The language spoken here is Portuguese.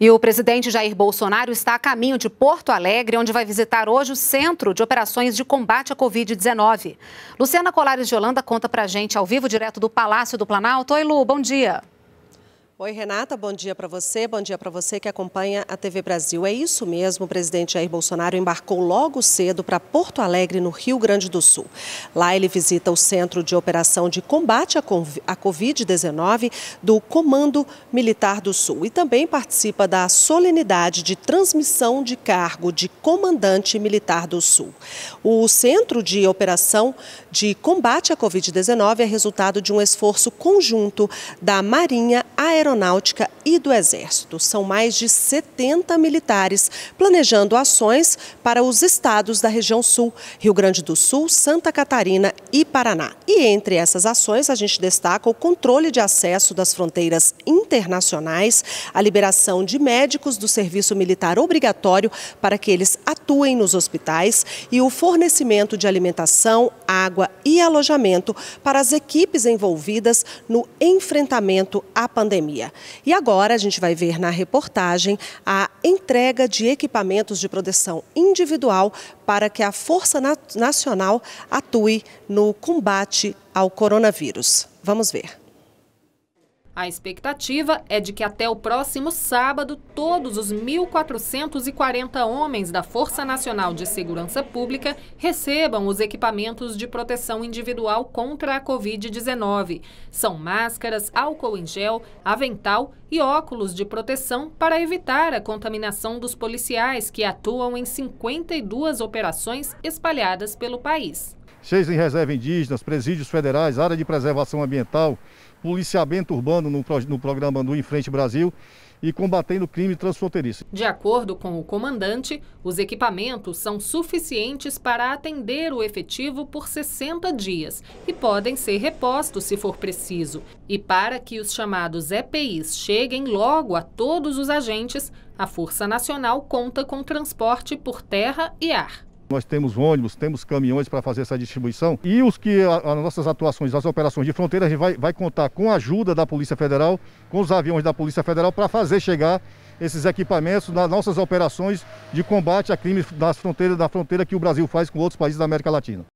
E o presidente Jair Bolsonaro está a caminho de Porto Alegre, onde vai visitar hoje o Centro de Operações de Combate à Covid-19. Luciana Colares de Holanda conta para gente ao vivo, direto do Palácio do Planalto. Oi, Lu, bom dia. Oi, Renata, bom dia para você, bom dia para você que acompanha a TV Brasil. É isso mesmo, o presidente Jair Bolsonaro embarcou logo cedo para Porto Alegre, no Rio Grande do Sul. Lá ele visita o Centro de Operação de Combate à Covid-19 do Comando Militar do Sul e também participa da solenidade de transmissão de cargo de Comandante Militar do Sul. O Centro de Operação de Combate à Covid-19 é resultado de um esforço conjunto da Marinha Aeronáutica Aeronáutica e do Exército. São mais de 70 militares planejando ações para os estados da região sul, Rio Grande do Sul, Santa Catarina e Paraná. E entre essas ações, a gente destaca o controle de acesso das fronteiras internacionais, a liberação de médicos do serviço militar obrigatório para que eles atuem nos hospitais e o fornecimento de alimentação, água e alojamento para as equipes envolvidas no enfrentamento à pandemia pandemia. E agora a gente vai ver na reportagem a entrega de equipamentos de proteção individual para que a Força Nacional atue no combate ao coronavírus. Vamos ver. A expectativa é de que até o próximo sábado, todos os 1.440 homens da Força Nacional de Segurança Pública recebam os equipamentos de proteção individual contra a Covid-19. São máscaras, álcool em gel, avental e óculos de proteção para evitar a contaminação dos policiais que atuam em 52 operações espalhadas pelo país cheios em reserva indígenas, presídios federais, área de preservação ambiental, policiamento urbano no, no programa do Em Brasil e combatendo o crime transfronteiriço. De acordo com o comandante, os equipamentos são suficientes para atender o efetivo por 60 dias e podem ser repostos se for preciso. E para que os chamados EPIs cheguem logo a todos os agentes, a Força Nacional conta com transporte por terra e ar. Nós temos ônibus, temos caminhões para fazer essa distribuição e os que as nossas atuações, as operações de fronteira, a gente vai, vai contar com a ajuda da Polícia Federal, com os aviões da Polícia Federal para fazer chegar esses equipamentos nas nossas operações de combate a crimes das fronteiras, da fronteira que o Brasil faz com outros países da América Latina.